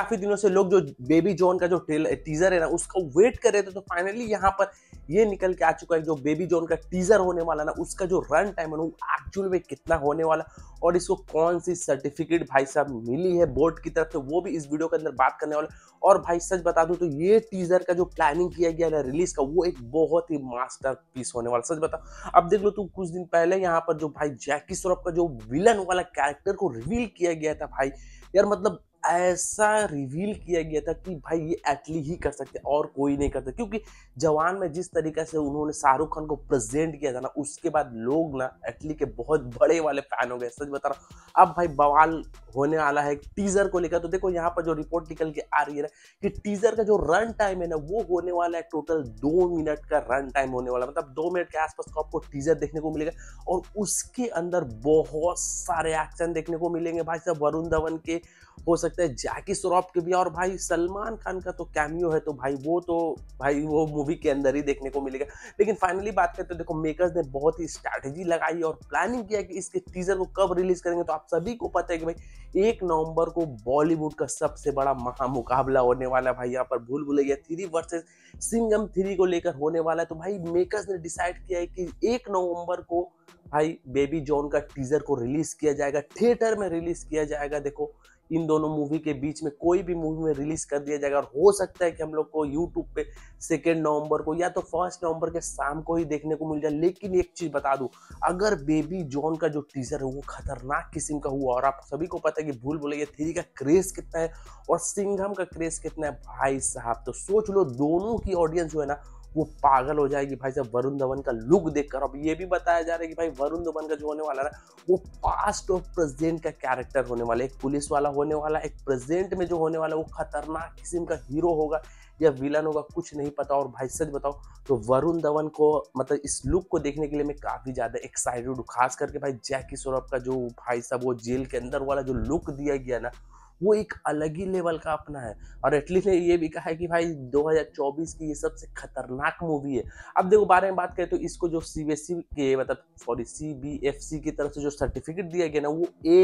काफी दिनों से लोग जो बेबी जॉन का जो टीजर है ना उसका वेट कर रहे थे तो फाइनली यहाँ पर ये निकल के आ चुका है जो बेबी जॉन का टीजर होने वाला ना उसका जो रन टाइम है ना वो एक्चुअल में कितना होने वाला और इसको कौन सी सर्टिफिकेट भाई साहब मिली है बोर्ड की तरफ से वो भी इस वीडियो के अंदर बात करने वाला और भाई सच बता दूं तो ये टीजर का जो प्लानिंग किया गया ना रिलीज का वो एक बहुत ही मास्टर पीस होने वाला सच बता अब देख लो तू कुछ दिन पहले यहाँ पर जो भाई जैकी सौरभ का जो विलन वाला कैरेक्टर को रिवील किया गया था भाई यार मतलब ऐसा रिवील किया गया था कि भाई ये एटली ही कर सकते और कोई नहीं कर सकते क्योंकि जवान में जिस तरीके से उन्होंने शाहरुख खान को प्रेजेंट किया था ना उसके बाद लोग ना एटली के बहुत बड़े वाले फैन हो गए सच बता रहा अब भाई बवाल होने वाला है टीजर को लेकर तो देखो यहाँ पर जो रिपोर्ट निकल के आ रही है कि टीजर का जो रन टाइम है ना वो होने वाला है टोटल दो मिनट का रन टाइम होने वाला मतलब दो मिनट के आसपास का आपको टीजर देखने को मिलेगा और उसके अंदर बहुत सारे एक्शन देखने को मिलेंगे भाई साहब वरुण धवन के हो सकता है जैकी श्रॉफ के भी और भाई सलमान खान का तो कैमियो है तो भाई वो तो भाई वो मूवी के अंदर ही देखने को मिलेगा लेकिन फाइनली बात करते हैं देखो मेकर्स ने बहुत ही स्ट्रैटेजी लगाई और प्लानिंग किया कि इसके टीजर को कब रिलीज करेंगे तो आप सभी को पता है कि भाई एक नवंबर को बॉलीवुड का सबसे बड़ा महामुकाबला होने वाला भाई यहाँ पर Bhool Bhulaiyaa three versus Singham three को लेकर होने वाला है तो भाई मेकर्स ने डिसाइड किया है कि एक नवंबर को भाई बेबी जॉन का टीजर को रिलीज किया जाएगा थिएटर में रिलीज किया जाएगा देखो इन दोनों मूवी के बीच में कोई भी मूवी में रिलीज कर दिया जाएगा और हो सकता है कि हम लोग को यूट्यूब पे सेकेंड नवंबर को या तो फर्स्ट नवंबर के शाम को ही देखने को मिल जाए लेकिन एक चीज़ बता दू अगर बेबी जॉन का जो टीजर है वो खतरनाक किस्म का हुआ और आप सभी को पता है कि भूल बोले थ्री का क्रेज कितना है और सिंघम का क्रेज कितना है भाई साहब तो सोच लो दोनों की ऑडियंस जो है ना वो पागल हो जाएगी भाई साहब वरुण धवन का लुक देखकर अब ये भी बताया जा रहा है कि भाई वरुण धवन का जो होने वाला है ना वो पास्ट और प्रेजेंट का कैरेक्टर होने वाला है एक पुलिस वाला होने वाला एक प्रेजेंट में जो होने वाला वो खतरनाक किस्म का हीरो होगा या विलन होगा कुछ नहीं पता और भाई सच बताओ तो वरुण धवन को मतलब इस लुक को देखने के लिए मैं काफ़ी ज़्यादा एक्साइटेड हूँ खास करके भाई जैकी सौरभ का जो भाई साहब वो जेल के अंदर वाला जो लुक दिया गया ना वो एक अलग ही लेवल का अपना है और एटलीस्ट ने ये भी कहा है कि भाई 2024 की ये सबसे खतरनाक मूवी है अब देखो बारे में बात करें तो इसको जो सी बी एस सी के मतलब sorry C B F C की तरफ से जो सर्टिफिकेट दिया गया ना वो ए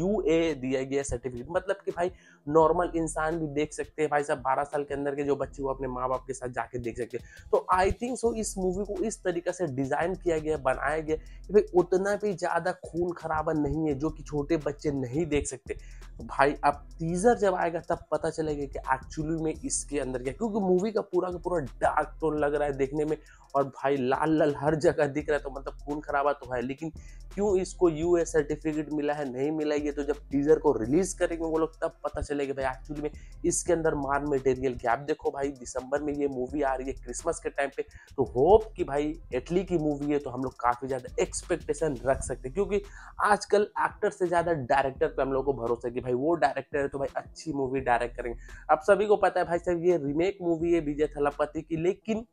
यू ए दिया गया सर्टिफिकेट मतलब कि भाई नॉर्मल इंसान भी देख सकते हैं भाई साहब बारह साल के अंदर के जो बच्चे वो अपने माँ बाप के साथ जाके देख सकते हैं तो आई थिंक सो इस मूवी को इस तरीके से डिजाइन किया गया बनाया गया कि भाई उतना भी ज़्यादा खून खराबा नहीं है जो कि छोटे बच्चे नहीं देख सकते तो भाई अब टीजर जब आएगा तब पता चलेगा कि एक्चुअली में इसके अंदर क्या क्योंकि मूवी का पूरा का पूरा डार्क टोन लग रहा है देखने में और भाई लाल लाल हर जगह दिख रहा है तो मतलब खून खराबा तो है लेकिन क्यों इसको यू सर्टिफिकेट मिला है नहीं मिला ये तो जब टीजर को रिलीज करेंगे वो लोग तब पता चलेगा भाई एक्चुअली में इसके अंदर मार मटेरियल गैप देखो भाई दिसंबर में ये मूवी आ रही है क्रिसमस के टाइम पे तो होप कि भाई इटली की मूवी है तो हम लोग काफ़ी ज़्यादा एक्सपेक्टेशन रख सकते हैं क्योंकि आजकल एक्टर से ज़्यादा डायरेक्टर पर हम लोग को भरोसा कि भाई वो डायरेक्टर है तो भाई अच्छी मूवी डायरेक्ट करेंगे आप सभी को पता है भाई साहब ये रीमेक मूवी है विजय थलापति की लेकिन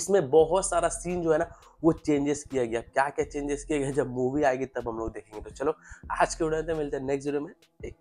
इसमें बहुत सारा सीन जो है ना वो चेंजेस किया गया क्या क्या चेंजेस किया गया जब मूवी आएगी तब हम लोग देखेंगे तो चलो आज के वीडियो में मिलते हैं नेक्स्ट वीडियो में एक